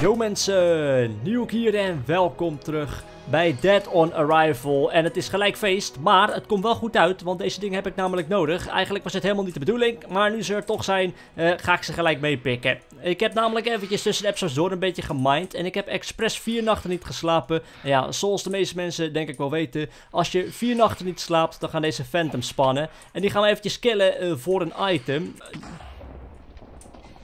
Yo mensen, Nieuwk hier en welkom terug bij Dead on Arrival. En het is gelijk feest, maar het komt wel goed uit, want deze dingen heb ik namelijk nodig. Eigenlijk was het helemaal niet de bedoeling, maar nu ze er toch zijn, eh, ga ik ze gelijk meepikken. Ik heb namelijk eventjes tussen de episodes door een beetje gemind en ik heb expres vier nachten niet geslapen. En ja, zoals de meeste mensen denk ik wel weten, als je vier nachten niet slaapt, dan gaan deze phantoms spannen. En die gaan we eventjes killen eh, voor een item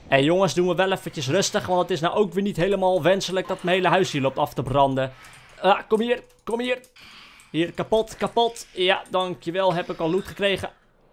en jongens, doen we wel eventjes rustig, want het is nou ook weer niet helemaal wenselijk dat mijn hele huis hier loopt af te branden. Ah, kom hier, kom hier. Hier, kapot, kapot. Ja, dankjewel, heb ik al loot gekregen.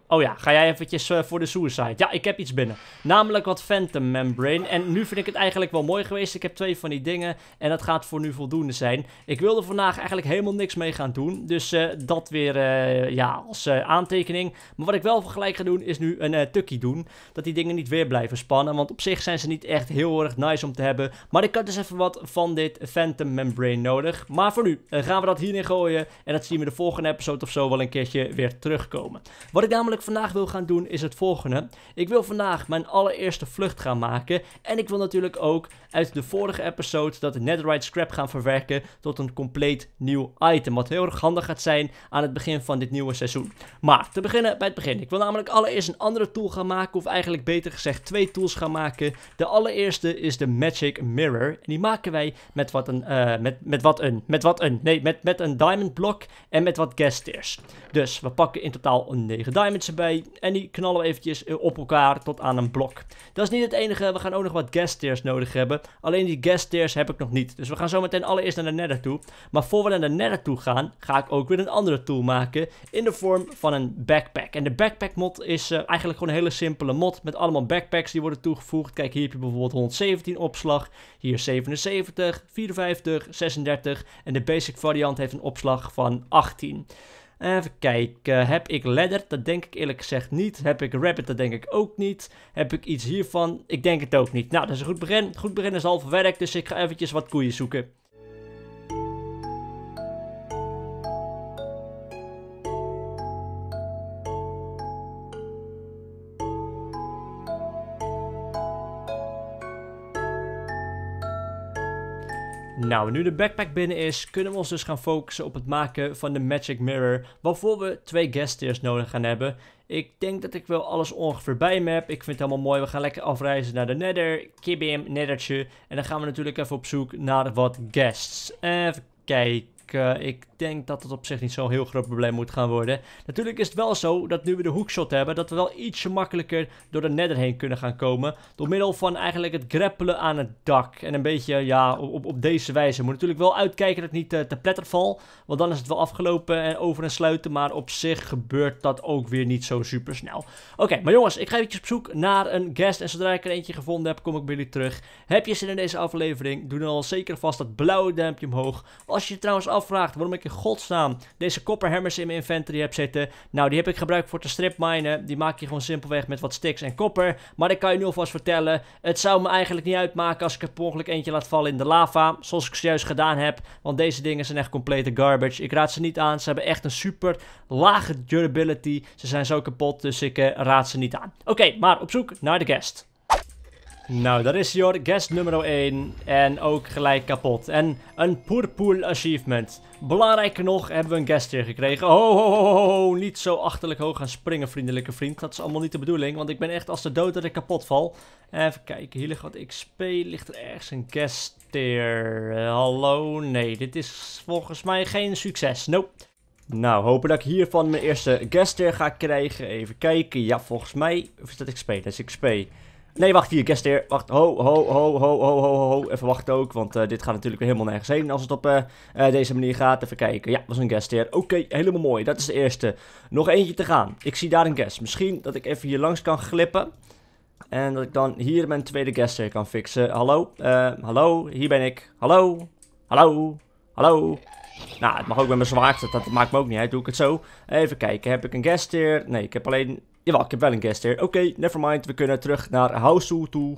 Oh ja, ga jij eventjes eh, voor de suicide. Ja, ik heb iets binnen. Namelijk wat Phantom Membrane. En nu vind ik het eigenlijk wel mooi geweest. Ik heb twee van die dingen. En dat gaat voor nu voldoende zijn. Ik wilde vandaag eigenlijk helemaal niks mee gaan doen. Dus eh, dat weer eh, ja, als aantekening. Maar wat ik wel gelijk ga doen is nu een tukkie doen. Dat die dingen niet weer blijven spannen. Want op zich zijn ze niet echt heel erg nice om te hebben. Maar ik had dus even wat van dit Phantom Membrane nodig. Maar voor nu gaan we dat hierin gooien. En dat zien we de volgende episode of zo wel een keertje weer terugkomen. Wat ik namelijk ik vandaag wil gaan doen is het volgende. Ik wil vandaag mijn allereerste vlucht gaan maken. En ik wil natuurlijk ook uit de vorige episode dat netherite scrap gaan verwerken tot een compleet nieuw item. Wat heel erg handig gaat zijn aan het begin van dit nieuwe seizoen. Maar te beginnen bij het begin. Ik wil namelijk allereerst een andere tool gaan maken. Of eigenlijk beter gezegd twee tools gaan maken. De allereerste is de Magic Mirror. En die maken wij met wat een, uh, met, met wat een, met wat een, nee, met, met een diamond block en met wat gas tears. Dus we pakken in totaal 9 diamond bij. En die knallen we eventjes eh, op elkaar tot aan een blok. Dat is niet het enige. We gaan ook nog wat guest tiers nodig hebben. Alleen die guest tiers heb ik nog niet. Dus we gaan zo meteen allereerst naar de nether toe. Maar voor we naar de nether toe gaan, ga ik ook weer een andere tool maken. In de vorm van een backpack. En de backpack mod is eh, eigenlijk gewoon een hele simpele mod. Met allemaal backpacks die worden toegevoegd. Kijk, hier heb je bijvoorbeeld 117 opslag. Hier 77, 54, 36. En de basic variant heeft een opslag van 18. Even kijken. Heb ik Ladder? Dat denk ik eerlijk gezegd niet. Heb ik Rabbit? Dat denk ik ook niet. Heb ik iets hiervan? Ik denk het ook niet. Nou, dat is een goed begin. Goed begin is half werk. dus ik ga eventjes wat koeien zoeken. Nou, nu de backpack binnen is, kunnen we ons dus gaan focussen op het maken van de Magic Mirror, waarvoor we twee guest tiers nodig gaan hebben. Ik denk dat ik wel alles ongeveer bij me heb. Ik vind het helemaal mooi. We gaan lekker afreizen naar de Nether, Kibim, Nethertje. En dan gaan we natuurlijk even op zoek naar wat guests. Even kijken. Eh, ik denk dat het op zich niet zo'n heel groot probleem moet gaan worden. Natuurlijk is het wel zo dat nu we de hoekshot hebben, dat we wel ietsje makkelijker door de nether heen kunnen gaan komen. Door middel van eigenlijk het grappelen aan het dak. En een beetje, ja, op, op deze wijze. Moet natuurlijk wel uitkijken dat het niet eh, te pletter valt. Want dan is het wel afgelopen en over en sluiten. Maar op zich gebeurt dat ook weer niet zo super snel. Oké, maar jongens, ik ga eventjes op zoek naar een guest. En zodra ik er eentje gevonden heb, kom ik bij jullie terug. Heb je zin in deze aflevering? Doe dan al zeker vast dat blauwe duimpje omhoog. Als je trouwens af afvraagt waarom ik in godsnaam deze copperhammers in mijn inventory heb zitten. Nou, die heb ik gebruikt voor te stripminen. Die maak je gewoon simpelweg met wat sticks en koper. Maar ik kan je nu alvast vertellen, het zou me eigenlijk niet uitmaken als ik er per ongeluk eentje laat vallen in de lava. Zoals ik zojuist gedaan heb. Want deze dingen zijn echt complete garbage. Ik raad ze niet aan. Ze hebben echt een super lage durability. Ze zijn zo kapot, dus ik eh, raad ze niet aan. Oké, maar op zoek naar de guest. Nou, dat is your guest nummer 1. En ook gelijk kapot. En een Purpool Achievement. Belangrijker nog, hebben we een guest hier gekregen. Oh, niet zo achterlijk hoog gaan springen, vriendelijke vriend. Dat is allemaal niet de bedoeling, want ik ben echt als de dood dat ik kapot val. Even kijken, hier ligt wat XP. Ligt er ergens een guest tier? hallo? Nee, dit is volgens mij geen succes. Nope. Nou, hopen dat ik hiervan mijn eerste guest tier ga krijgen. Even kijken. Ja, volgens mij... Of is dat XP? Dat is XP. Nee, wacht hier, Kester. Wacht, ho, ho, ho, ho, ho, ho, ho. Even wachten ook, want eh, dit gaat natuurlijk weer helemaal nergens heen als het op eh, eh, deze manier gaat. Even kijken. Ja, was een Kester. Oké, helemaal mooi. Dat is de eerste. Nog eentje te gaan. Ik zie daar een guest. Misschien dat ik even hier langs kan glippen. En dat ik dan hier mijn tweede Kester kan fixen. Hallo? hallo? Hier ben ik. Hallo? Hallo? Hallo? Nou, het mag ook met mijn zwaard, dat maakt me ook niet uit. Doe ik het zo. Even kijken, heb ik een guest hier? Nee, ik heb alleen... Jawel, ik heb wel een guest hier. Oké, never nevermind. We kunnen terug naar Houseu toe.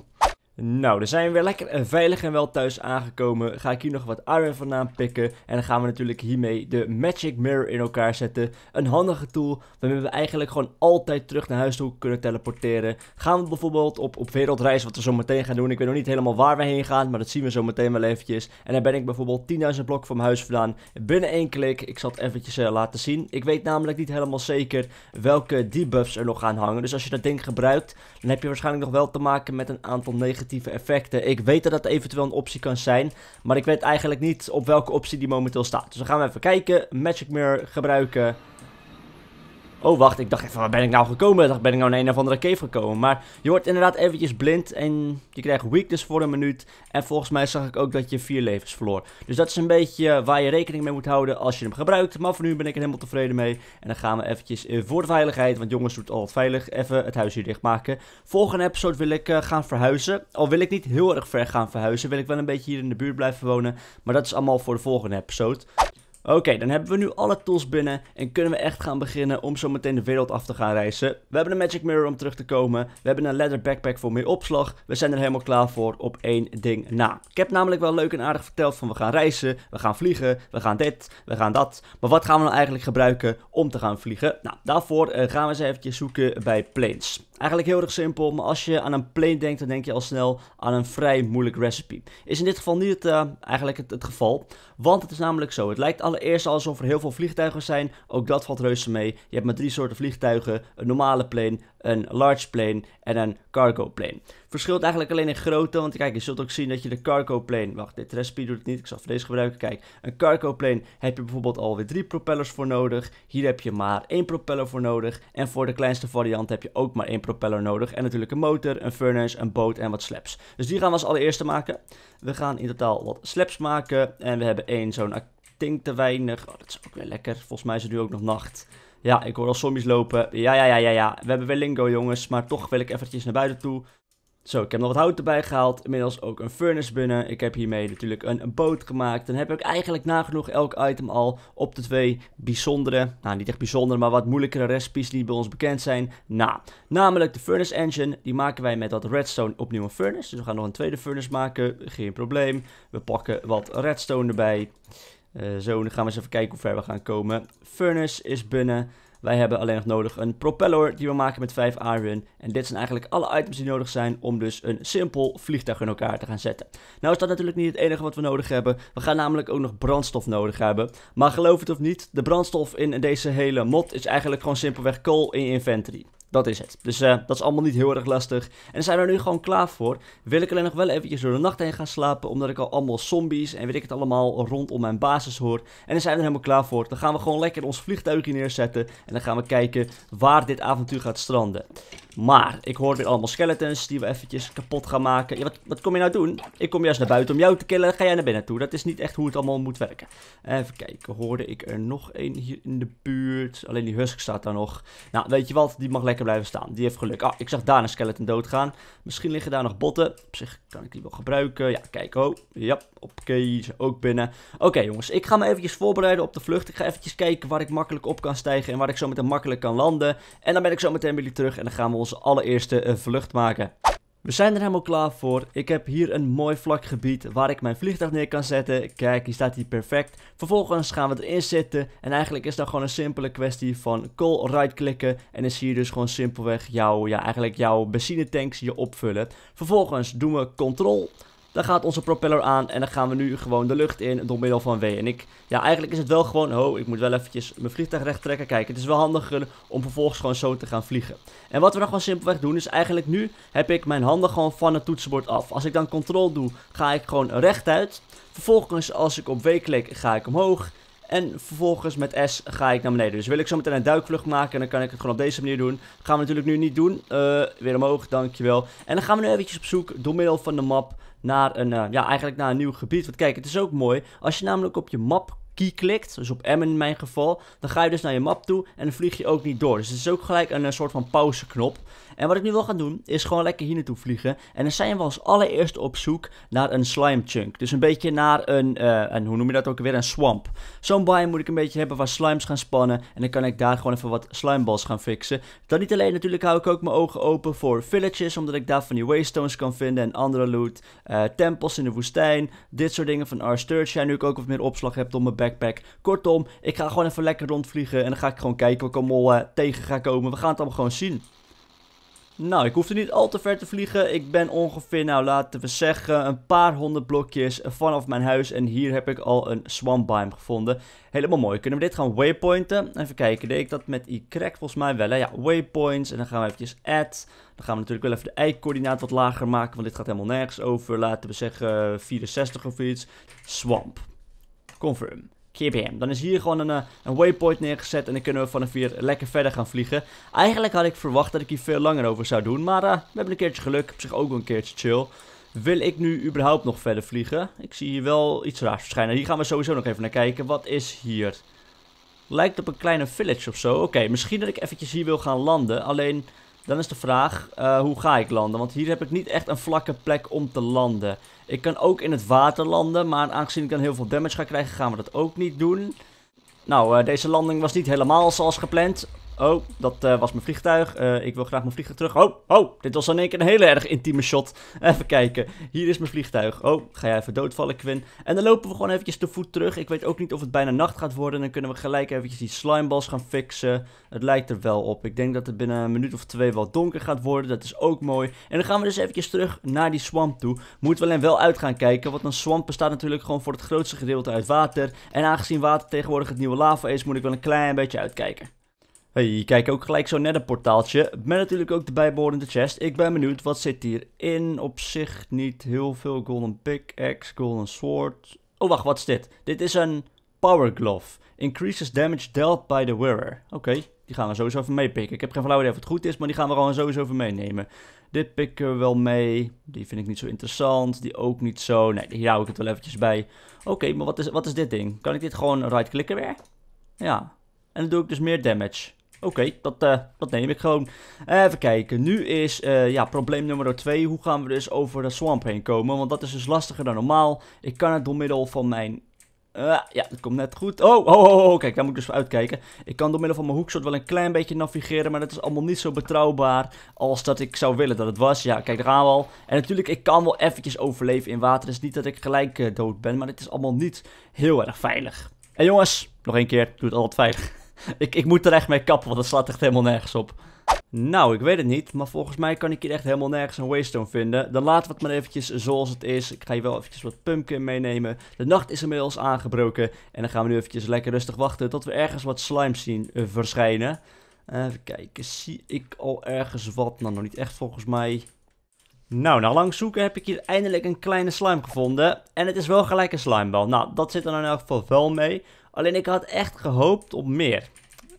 Nou, dan zijn we weer lekker veilig en wel thuis aangekomen. Ga ik hier nog wat iron vandaan pikken. En dan gaan we natuurlijk hiermee de Magic Mirror in elkaar zetten. Een handige tool waarmee we eigenlijk gewoon altijd terug naar huis toe kunnen teleporteren. Gaan we bijvoorbeeld op, op wereldreis, wat we zo meteen gaan doen. Ik weet nog niet helemaal waar we heen gaan, maar dat zien we zo meteen wel eventjes. En dan ben ik bijvoorbeeld 10.000 blokken van mijn huis vandaan. Binnen één klik, ik zal het eventjes eh, laten zien. Ik weet namelijk niet helemaal zeker welke debuffs er nog gaan hangen. Dus als je dat ding gebruikt, dan heb je waarschijnlijk nog wel te maken met een aantal negatieve negatieve effecten. Ik weet dat dat eventueel een optie kan zijn, maar ik weet eigenlijk niet op welke optie die momenteel staat. Dus dan gaan we even kijken. Magic Mirror gebruiken. Oh, wacht, ik dacht even, waar ben ik nou gekomen? Ik dacht, ben ik nou naar een of andere cave gekomen? Maar je wordt inderdaad eventjes blind en je krijgt weakness voor een minuut. En volgens mij zag ik ook dat je vier levens verloor. Dus dat is een beetje waar je rekening mee moet houden als je hem gebruikt. Maar voor nu ben ik er helemaal tevreden mee. En dan gaan we eventjes eh, voor de veiligheid, want jongens doet altijd veilig, even het huis hier dichtmaken. Volgende episode wil ik eh, gaan verhuizen. Al wil ik niet heel erg ver gaan verhuizen, wil ik wel een beetje hier in de buurt blijven wonen. Maar dat is allemaal voor de volgende episode. Oké, dan hebben we nu alle tools binnen en kunnen we echt gaan beginnen om zo meteen de wereld af te gaan reizen. We hebben een magic mirror om terug te komen, we hebben een leather backpack voor meer opslag. We zijn er helemaal klaar voor op één ding na. Ik heb namelijk wel leuk en aardig verteld van we gaan reizen, we gaan vliegen, we gaan dit, we gaan dat. Maar wat gaan we nou eigenlijk gebruiken om te gaan vliegen? Nou, daarvoor eh, gaan we eens eventjes zoeken bij planes. Eigenlijk heel erg simpel, maar als je aan een plane denkt, dan denk je al snel aan een vrij moeilijk recipe. Is in dit geval niet het, eh, eigenlijk het, het geval, want het is namelijk zo, het lijkt alle allereerst alsof er heel veel vliegtuigen zijn. Ook dat valt reuze mee. Je hebt maar drie soorten vliegtuigen: een normale plane, een large plane en een cargo plane. Verschilt eigenlijk alleen in grootte, want kijk, je zult ook zien dat je de cargo plane. Wacht, dit recipe doet het niet, ik zal voor deze gebruiken. Kijk, een cargo plane heb je bijvoorbeeld alweer drie propellers voor nodig. Hier heb je maar één propeller voor nodig. En voor de kleinste variant heb je ook maar één propeller nodig. En natuurlijk een motor, een furnace, een boot en wat slaps. Dus die gaan we als allereerste maken. We gaan in totaal wat slaps maken. En we hebben één zo'n stinkt te weinig. Oh, dat is ook weer lekker. Volgens mij is het nu ook nog nacht. Ja, ik hoor al zombies lopen. Ja, ja, ja, ja, ja. We hebben weer lingo, jongens. Maar toch wil ik eventjes naar buiten toe. Zo, ik heb nog wat hout erbij gehaald. Inmiddels ook een furnace binnen. Ik heb hiermee natuurlijk een, boot gemaakt. Dan heb ik eigenlijk nagenoeg elk item al op de twee bijzondere, nou niet echt bijzondere, maar wat moeilijkere recipes die bij ons bekend zijn. Nou, namelijk de furnace engine. Die maken wij met wat redstone opnieuw een furnace. Dus we gaan nog een tweede furnace maken. Geen probleem. We pakken wat redstone erbij. Eh, zo, dan gaan we eens even kijken hoe ver we gaan komen. Furnace is binnen. Wij hebben alleen nog nodig een propeller die we maken met 5 iron. En dit zijn eigenlijk alle items die nodig zijn om dus een simpel vliegtuig in elkaar te gaan zetten. Nou is dat natuurlijk niet het enige wat we nodig hebben. We gaan namelijk ook nog brandstof nodig hebben. Maar geloof het of niet, de brandstof in deze hele mod is eigenlijk gewoon simpelweg kool in inventory. Dat is het. Dus eh, dat is allemaal niet heel erg lastig. En zijn we er nu gewoon klaar voor. Wil ik alleen nog wel eventjes door de nacht heen gaan slapen. Omdat ik al allemaal zombies en weet ik het allemaal rondom mijn basis hoor. En dan zijn we er helemaal klaar voor. Dan gaan we gewoon lekker ons vliegtuigje neerzetten. En dan gaan we kijken waar dit avontuur gaat stranden. Maar ik hoor weer allemaal skeletons die we eventjes kapot gaan maken. Ja, wat, wat kom je nou doen? Ik kom juist naar buiten om jou te killen. Ga jij naar binnen toe? Dat is niet echt hoe het allemaal moet werken. Even kijken. Hoorde ik er nog één hier in de buurt? Alleen die husk staat daar nog. Nou, weet je wat? Die mag lekker blijven staan. Die heeft geluk. Ah, ik zag daar een skeleton doodgaan. Misschien liggen daar nog botten. Op zich kan ik die wel gebruiken. Ja, kijk. Oh, ja. Oké, ze ook binnen. Oké, jongens. Ik ga me eventjes voorbereiden op de vlucht. Ik ga eventjes kijken waar ik makkelijk op kan stijgen. En waar ik zo meteen makkelijk kan landen. En dan ben ik zo meteen bij jullie terug. En dan gaan we ons onze allereerste eh, vlucht maken. We zijn er helemaal klaar voor. Ik heb hier een mooi vlak gebied waar ik mijn vliegtuig neer kan zetten. Kijk, hier staat hij perfect. Vervolgens gaan we erin zitten. En eigenlijk is dat gewoon een simpele kwestie van call right klikken. En dan zie je dus gewoon simpelweg jouw, ja, eigenlijk jouw benzinetanks je opvullen. Vervolgens doen we control. Dan gaat onze propeller aan en dan gaan we nu gewoon de lucht in door middel van W. En ik, ja eigenlijk is het wel gewoon, oh ik moet wel eventjes mijn vliegtuig recht trekken. Kijk, het is wel handig eh, om vervolgens gewoon zo te gaan vliegen. En wat we nog gewoon simpelweg doen is eigenlijk nu heb ik mijn handen gewoon van het toetsenbord af. Als ik dan control doe, ga ik gewoon rechtuit. Vervolgens als ik op W klik, ga ik omhoog. En vervolgens met S ga ik naar beneden. Dus wil ik zo meteen een duikvlucht maken, dan kan ik het gewoon op deze manier doen. gaan we natuurlijk nu niet doen. Uh, weer omhoog, dankjewel. En dan gaan we nu eventjes op zoek, door middel van de map, naar een, eh, ja, eigenlijk naar een nieuw gebied. Want kijk, het is ook mooi. Als je namelijk op je map key klikt, dus op M in mijn geval, dan ga je dus naar je map toe en dan vlieg je ook niet door. Dus het is ook gelijk een, een eh, soort van pauzeknop. En wat ik nu wil gaan doen, is gewoon lekker hier naartoe vliegen. En dan zijn we als allereerst op zoek naar een slime chunk. Dus een beetje naar een, uh, een hoe noem je dat ook weer, een swamp. Zo'n biome moet ik een beetje hebben waar slimes gaan spannen. En dan kan ik daar gewoon even wat slimeballs gaan fixen. Dan niet alleen natuurlijk hou ik ook mijn ogen open voor villages. Omdat ik daar van die waystones kan vinden en andere loot. Uh, tempels in de woestijn. Dit soort dingen van Ja, Nu ik ook wat meer opslag heb op mijn backpack. Kortom, ik ga gewoon even lekker rondvliegen. En dan ga ik gewoon kijken wat ik allemaal eh, tegen ga komen. We gaan het allemaal gewoon zien. Nou, ik hoefde niet al te ver te vliegen. Ik ben ongeveer, nou laten we zeggen, een paar honderd blokjes vanaf mijn huis. En hier heb ik al een swamp biome gevonden. Helemaal mooi. Kunnen we dit gaan waypointen? Even kijken, deed ik dat met Y volgens mij wel. Ja, waypoints. En dan gaan we eventjes add. Dan gaan we natuurlijk wel even de y-coördinaat wat lager maken. Want dit gaat helemaal nergens over. Laten we zeggen 64 of iets. Swamp. Confirm hem. Dan is hier gewoon een, eh, een waypoint neergezet en dan kunnen we vanaf hier lekker verder gaan vliegen. Eigenlijk had ik verwacht dat ik hier veel langer over zou doen, maar eh, we hebben een keertje geluk. Op zich ook een keertje chill. Wil ik nu überhaupt nog verder vliegen? Ik zie hier wel iets raars verschijnen. Hier gaan we sowieso nog even naar kijken. Wat is hier? Lijkt op een kleine village of zo. Oké, misschien dat ik eventjes hier wil gaan landen. Alleen, dan is de vraag, eh, hoe ga ik landen? Want hier heb ik niet echt een vlakke plek om te landen. Ik kan ook in het water landen, maar aangezien ik dan heel veel damage ga krijgen, gaan we dat ook niet doen. Nou, eh, deze landing was niet helemaal zoals gepland. Oh, dat eh, was mijn vliegtuig. Eh, ik wil graag mijn vliegtuig terug. Oh, oh, dit was in één keer een hele erg intieme shot. Even kijken. Hier is mijn vliegtuig. Oh, ga jij even doodvallen, Quinn? En dan lopen we gewoon eventjes te voet terug. Ik weet ook niet of het bijna nacht gaat worden. Dan kunnen we gelijk eventjes die slimeballs gaan fixen. Het lijkt er wel op. Ik denk dat het binnen een minuut of twee wel donker gaat worden. Dat is ook mooi. En dan gaan we dus eventjes terug naar die swamp toe. Moeten we alleen wel uit gaan kijken. Want een swamp bestaat natuurlijk gewoon voor het grootste gedeelte uit water. En aangezien water tegenwoordig het nieuwe lava is, moet ik wel een klein beetje uitkijken. Hey, je kijkt ook gelijk zo net een portaaltje, met natuurlijk ook de bijbehorende chest. Ik ben benieuwd, wat zit hierin? Op zich niet heel veel golden pickaxe, golden sword. Oh wacht, wat is dit? Dit is een power glove. Increases damage dealt by the wearer. Oké, die gaan we sowieso even meepikken. Ik heb geen flauw idee of het goed is, maar die gaan we gewoon sowieso even meenemen. Dit pikken we wel mee. Die vind ik niet zo interessant. Die ook niet zo. Nee, hier hou ik het wel eventjes bij. Oké, maar wat is, wat is dit ding? Kan ik dit gewoon right-klikken weer? Ja. En dan doe ik dus meer damage. Oké, eh, dat, neem ik gewoon. Even kijken, nu is eh, ja, probleem nummer 2. Hoe gaan we dus over de swamp heen komen? Want dat is dus lastiger dan normaal. Ik kan het door middel van mijn... Eh, ja, dat komt net goed. Oh, oh, oh, oh, kijk, daar moet ik dus voor uitkijken. Ik kan door middel van mijn hoeksoort wel een klein beetje navigeren. Maar dat is allemaal niet zo betrouwbaar als dat ik zou willen dat het was. Ja, kijk, daar gaan we al. En natuurlijk, ik kan wel eventjes overleven in water. Het is niet dat ik gelijk dood ben, maar het is allemaal niet heel erg veilig. En jongens, nog één keer, doe het altijd veilig. ik, ik moet er echt mee kappen, want dat slaat echt helemaal nergens op. Nou, ik weet het niet, maar volgens mij kan ik hier echt helemaal nergens een waystone vinden. Dan laten we het maar eventjes zoals het is. Ik ga hier wel eventjes wat pumpkin meenemen. De nacht is inmiddels aangebroken en dan gaan we nu eventjes lekker rustig wachten tot we ergens wat slime zien eh, verschijnen. Eh, even kijken, zie ik al ergens wat? Nou, nog niet echt volgens mij. Nou, na lang zoeken heb ik hier eindelijk een kleine slime gevonden. En het is wel gelijk een slimebal. Nou, dat zit er nou in elk geval wel mee. Alleen ik had echt gehoopt op meer.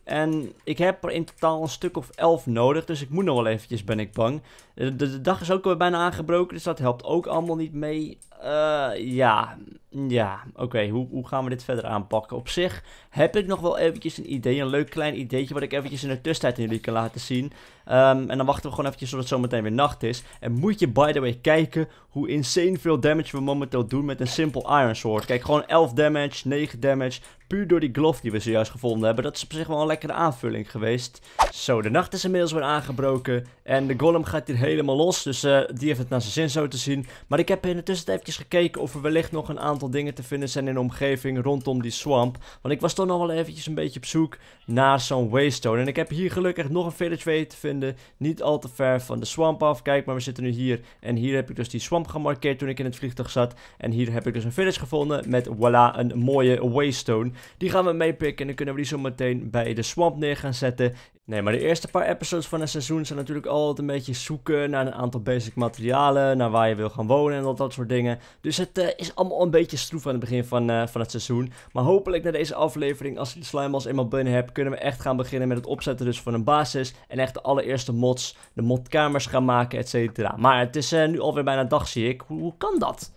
En ik heb er in totaal een stuk of 11 nodig, dus ik moet nog wel eventjes, ben ik bang. De, dag is ook bijna aangebroken, dus dat helpt ook allemaal niet mee. Eh, ja, ja, oké. Hoe, hoe gaan we dit verder aanpakken? Op zich heb ik nog wel eventjes een idee, een leuk klein ideetje... wat ik eventjes in de tussentijd aan jullie kan laten zien. Ehm, en dan wachten we gewoon eventjes zodat het zometeen weer nacht is. En moet je, by the way, kijken hoe insane veel damage we momenteel doen met een simpel Iron Sword. Kijk, gewoon 11 damage, 9 damage... Puur door die glove die we zojuist gevonden hebben. Dat is op zich wel een lekkere aanvulling geweest. Zo, de nacht is inmiddels weer aangebroken. En de golem gaat hier helemaal los. Dus eh, die heeft het naar zijn zin zo te zien. Maar ik heb in de tussentijd eventjes gekeken of er wellicht nog een aantal dingen te vinden zijn in de omgeving rondom die swamp. Want ik was toch nog wel eventjes een beetje op zoek naar zo'n waystone. En ik heb hier gelukkig nog een village way te vinden. Niet al te ver van de swamp af. Kijk, maar we zitten nu hier. En hier heb ik dus die swamp gemarkeerd toen ik in het vliegtuig zat. En hier heb ik dus een village gevonden met, voilà, een mooie waystone. Die gaan we meepikken en dan kunnen we die zo meteen bij de swamp neer gaan zetten. Nee, maar de eerste paar episodes van een seizoen zijn natuurlijk altijd een beetje zoeken naar een aantal basic materialen, naar waar je wil gaan wonen en dat dat soort dingen. Dus het eh, is allemaal een beetje stroef aan het begin van, eh, van het seizoen. Maar hopelijk na deze aflevering, als ik de slimeballs eenmaal binnen heb, kunnen we echt gaan beginnen met het opzetten dus van een basis. En echt de allereerste mods, de modkamers gaan maken, et cetera. Maar het is uh, nu alweer bijna dag, zie ik. Hoe, kan dat?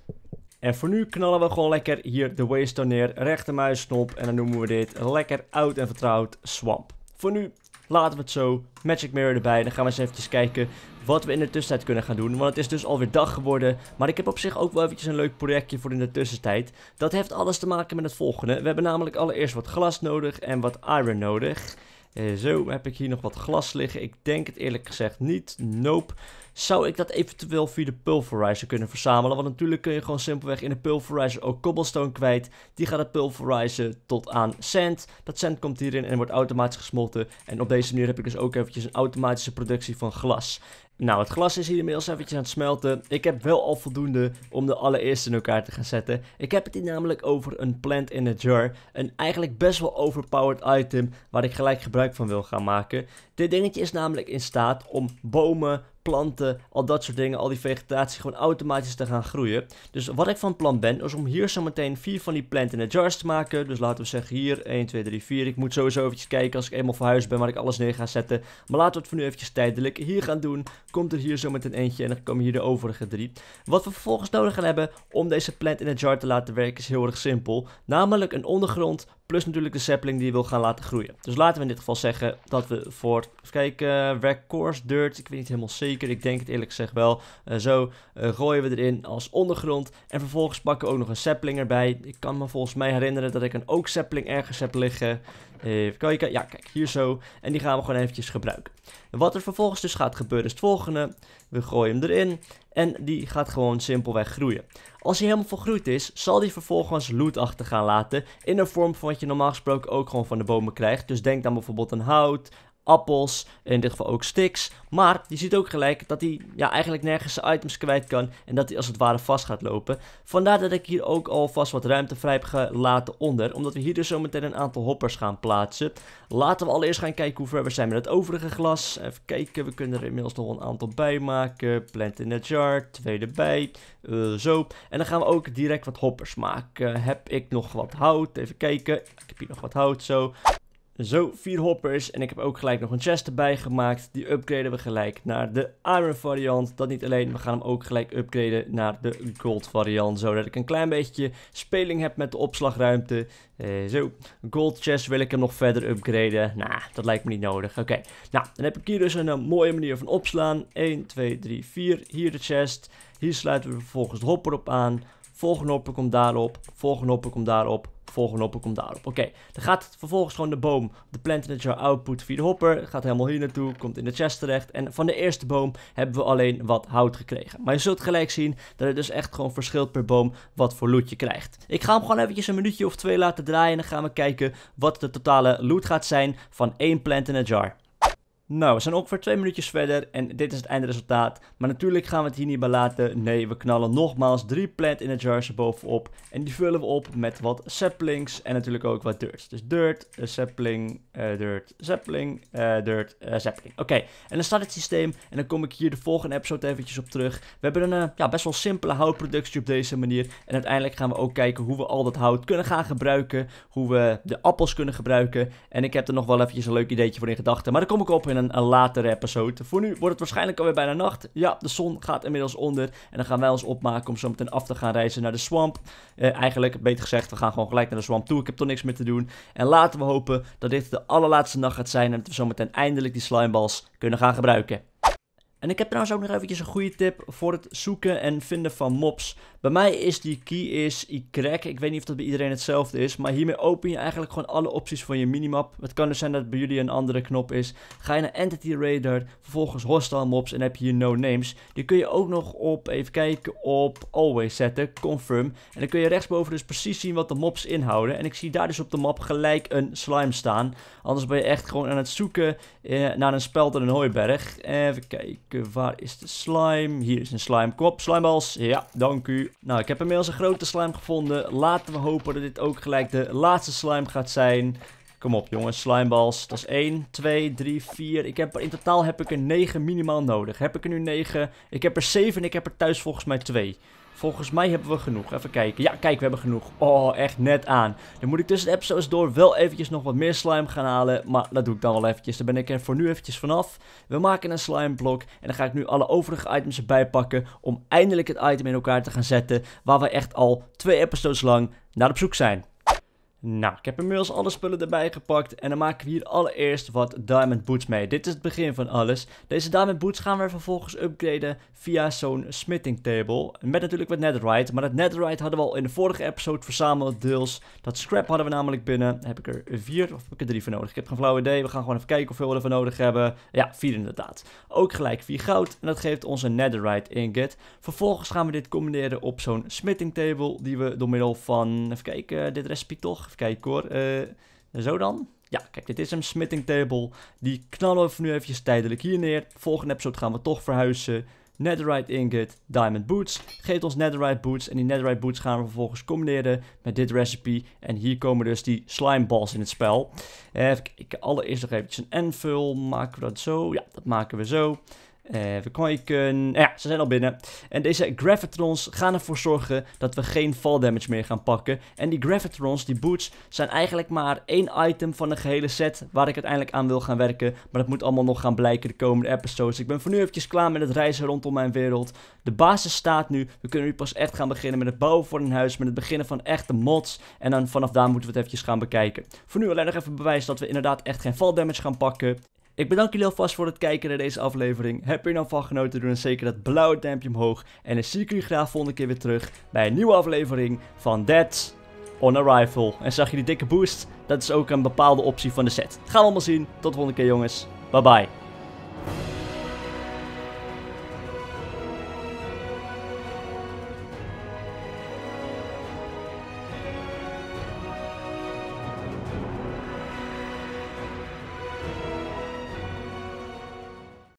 En voor nu knallen we gewoon lekker hier de Waste neer, rechtermuisknop en dan noemen we dit lekker oud en vertrouwd Swamp. Voor nu, Laten we het zo. Magic Mirror erbij. Dan gaan we eens eventjes kijken wat we in de tussentijd kunnen gaan doen. Want het is dus alweer dag geworden. Maar ik heb op zich ook wel eventjes een leuk projectje voor in de tussentijd. Dat heeft alles te maken met het volgende. We hebben namelijk allereerst wat glas nodig en wat iron nodig. Uh, zo heb ik hier nog wat glas liggen. Ik denk het eerlijk gezegd niet. Nope zou ik dat eventueel via de Pulverizer kunnen verzamelen. Want natuurlijk kun je gewoon simpelweg in de Pulverizer ook cobblestone kwijt. Die gaat het pulverizen tot aan sand. Dat sand komt hierin en wordt automatisch gesmolten. En op deze manier heb ik dus ook eventjes een automatische productie van glas. Nou, het glas is hier inmiddels eventjes aan het smelten. Ik heb wel al voldoende om de allereerste in elkaar te gaan zetten. Ik heb het hier namelijk over een plant in a jar. Een eigenlijk best wel overpowered item waar ik gelijk gebruik van wil gaan maken. Dit dingetje is namelijk in staat om bomen, planten, al dat soort dingen, al die vegetatie gewoon automatisch te gaan groeien. Dus wat ik van plan ben, is om hier zo meteen vier van die planten in de jars te maken. Dus laten we zeggen hier, 1, 2, 3, 4. Ik moet sowieso eventjes kijken als ik eenmaal verhuisd ben waar ik alles neer ga zetten. Maar laten we het voor nu eventjes tijdelijk hier gaan doen. Komt er hier zo meteen eentje en dan komen hier de overige drie. Wat we vervolgens nodig gaan hebben om deze plant in de jar te laten werken is heel erg simpel. Namelijk een ondergrond Plus natuurlijk de sapling die je wil gaan laten groeien. Dus laten we in dit geval zeggen dat we voor, even kijken, uh, eh, coarse dirt, ik weet niet helemaal zeker, ik denk het eerlijk gezegd wel. Eh, zo eh, gooien we erin als ondergrond en vervolgens pakken we ook nog een sapling erbij. Ik kan me volgens mij herinneren dat ik een ook sapling ergens heb liggen. Even kijken. Ja, kijk, hier zo. En die gaan we gewoon eventjes gebruiken. Wat er vervolgens dus gaat gebeuren is het volgende. We gooien hem erin en die gaat gewoon simpelweg groeien. Als hij helemaal volgroeid is, zal die vervolgens loot achter gaan laten in de vorm van wat je normaal gesproken ook gewoon van de bomen krijgt. Dus denk dan bijvoorbeeld aan hout, appels, in dit geval ook sticks. Maar je ziet ook gelijk dat hij ja, eigenlijk nergens items kwijt kan en dat hij als het ware vast gaat lopen. Vandaar dat ik hier ook alvast wat ruimte vrij heb gelaten onder, omdat we hier dus zometeen een aantal hoppers gaan plaatsen. Laten we allereerst gaan kijken hoe ver we zijn met het overige glas. Even kijken, we kunnen er inmiddels nog een aantal bij maken. Plant in a jar, Tweede bij. Eh, zo. En dan gaan we ook direct wat hoppers maken. Heb ik nog wat hout? Even kijken. Ik heb hier nog wat hout, zo. Zo vier hoppers en ik heb ook gelijk nog een chest erbij gemaakt. Die upgraden we gelijk naar de iron variant. Dat niet alleen, we gaan hem ook gelijk upgraden naar de gold variant. Zodat ik een klein beetje speling heb met de opslagruimte. Eh, zo, gold chest wil ik hem nog verder upgraden. Nou, dat lijkt me niet nodig. Oké, nou, dan heb ik hier dus een, een eh, mooie manier van opslaan. 1, 2, 3, 4. Hier de chest. Hier sluiten we vervolgens de hopper op aan volgende oppen komt daarop, volgende oppen komt daarop, volgende oppen komt daarop. Oké, dan gaat vervolgens gewoon de boom, de plant in jar output via de hopper, gaat helemaal hier naartoe, komt in de chest terecht. En van de eerste boom hebben we alleen wat hout gekregen. Maar je zult gelijk zien dat het dus echt gewoon verschilt per boom wat voor loot je krijgt. Ik ga hem gewoon eventjes een minuutje of twee laten draaien en dan gaan we kijken wat de totale loot gaat zijn van één plant in a jar. Nou, we zijn ongeveer twee minuutjes verder en dit is het eindresultaat. Maar natuurlijk gaan we het hier niet bij laten. Nee, we knallen nogmaals drie plant in de jars erbovenop En die vullen we op met wat saplings en natuurlijk ook wat dirt. Dus dirt, eh, sapling, uh, dirt, sapling, uh, dirt, sapling. Oké, en dan staat het systeem en dan kom ik hier de volgende episode eventjes op terug. We hebben een ja, best wel simpele houtproductie op deze manier. En uiteindelijk gaan we ook kijken hoe we al dat hout kunnen gaan gebruiken. Hoe we de appels kunnen gebruiken. En ik heb er nog wel eventjes een leuk ideetje voor in gedachten. Maar daar kom ik op in een een, latere episode. Voor nu wordt het waarschijnlijk alweer bijna nacht. Ja, de zon gaat inmiddels onder. En dan gaan wij ons opmaken om zo meteen af te gaan reizen naar de swamp. Eh, eigenlijk, beter gezegd, we gaan gewoon gelijk naar de swamp toe. Ik heb toch niks meer te doen. En laten we hopen dat dit de allerlaatste nacht gaat zijn. En dat we zo meteen eindelijk die slimeballs kunnen gaan gebruiken. En ik heb trouwens ook nog eventjes een goede tip voor het zoeken en vinden van mobs. Bij mij is die key is y. Ik weet niet of dat bij iedereen hetzelfde is. Maar hiermee open je eigenlijk gewoon alle opties van je minimap. Het kan dus zijn dat bij jullie een andere knop is. Ga je naar Entity Radar. Vervolgens Hostile Mobs. En heb je hier No Names. Die kun je ook nog op, even kijken, op Always zetten. Confirm. En dan kun je rechtsboven dus precies zien wat de mobs inhouden. En ik zie daar dus op de map gelijk een slime staan. Anders ben je echt gewoon aan het zoeken eh, naar een speld in een hooiberg. Even kijken, waar is de slime? Hier is een slime. Kom op, slimebals. Ja, dank u. Nou, ik heb inmiddels een grote slime gevonden. Laten we hopen dat dit ook gelijk de laatste slime gaat zijn. Kom op jongens, slimeballs. Dat is 1, 2, 3, 4. Ik heb in totaal heb ik er 9 minimaal nodig. Heb ik er nu 9? Ik heb er 7 en ik heb er thuis volgens mij 2. Volgens mij hebben we genoeg. Even kijken. Ja, kijk, we hebben genoeg. Oh, echt net aan. Dan moet ik tussen de episodes door wel eventjes nog wat meer slime gaan halen. Maar dat doe ik dan wel eventjes. Daar ben ik er voor nu eventjes vanaf. We maken een slimeblok. En dan ga ik nu alle overige items erbij pakken. Om eindelijk het item in elkaar te gaan zetten. Waar we echt al twee episodes lang naar op zoek zijn. Nou, ik heb inmiddels alle spullen erbij gepakt en dan maken we hier allereerst wat diamond boots mee. Dit is het begin van alles. Deze diamond boots gaan we vervolgens upgraden via zo'n smitting table. Met natuurlijk wat netherite, maar dat netherite hadden we al in de vorige episode verzameld deels. Dat scrap hadden we namelijk binnen. Heb ik er vier of heb ik er drie voor nodig? Ik heb geen flauw idee. We gaan gewoon even kijken hoeveel we ervoor nodig hebben. Ja, vier inderdaad. Ook gelijk vier goud en dat geeft ons een netherite ingot. Vervolgens gaan we dit combineren op zo'n smitting table die we door middel van, even kijken, dit recipe toch? even kijken hoor. Eh, zo dan. Ja, kijk, dit is een smitting table. Die knallen we nu even tijdelijk hier neer. Volgende episode gaan we toch verhuizen. Netherite ingot, diamond boots. Geeft ons netherite boots en die netherite boots gaan we vervolgens combineren met dit recipe. En hier komen dus die slime balls in het spel. Eh, even kijken, allereerst nog eventjes een anvil. Maken we dat zo? Ja, dat maken we zo. Even eh, kijken. Ja, ze zijn al binnen. En deze Gravitrons gaan ervoor zorgen dat we geen fall damage meer gaan pakken. En die Gravitrons, die boots, zijn eigenlijk maar één item van de gehele set waar ik uiteindelijk aan wil gaan werken. Maar dat moet allemaal nog gaan blijken de komende episodes. Ik ben voor nu eventjes klaar met het reizen rondom mijn wereld. De basis staat nu. We kunnen nu pas echt gaan beginnen met het bouwen van een huis. Met het beginnen van echte mods. En dan vanaf daar moeten we het eventjes gaan bekijken. Voor nu alleen nog even bewijzen dat we inderdaad echt geen fall damage gaan pakken. Ik bedank jullie alvast voor het kijken naar deze aflevering. Heb je er nou van genoten, doe dan zeker dat blauwe duimpje omhoog. En dan zie ik jullie graag volgende keer weer terug bij een nieuwe aflevering van Dead on Arrival. En zag je die dikke boost? Dat is ook een bepaalde optie van de set. Gaan we allemaal zien. Tot de volgende keer jongens. Bye bye.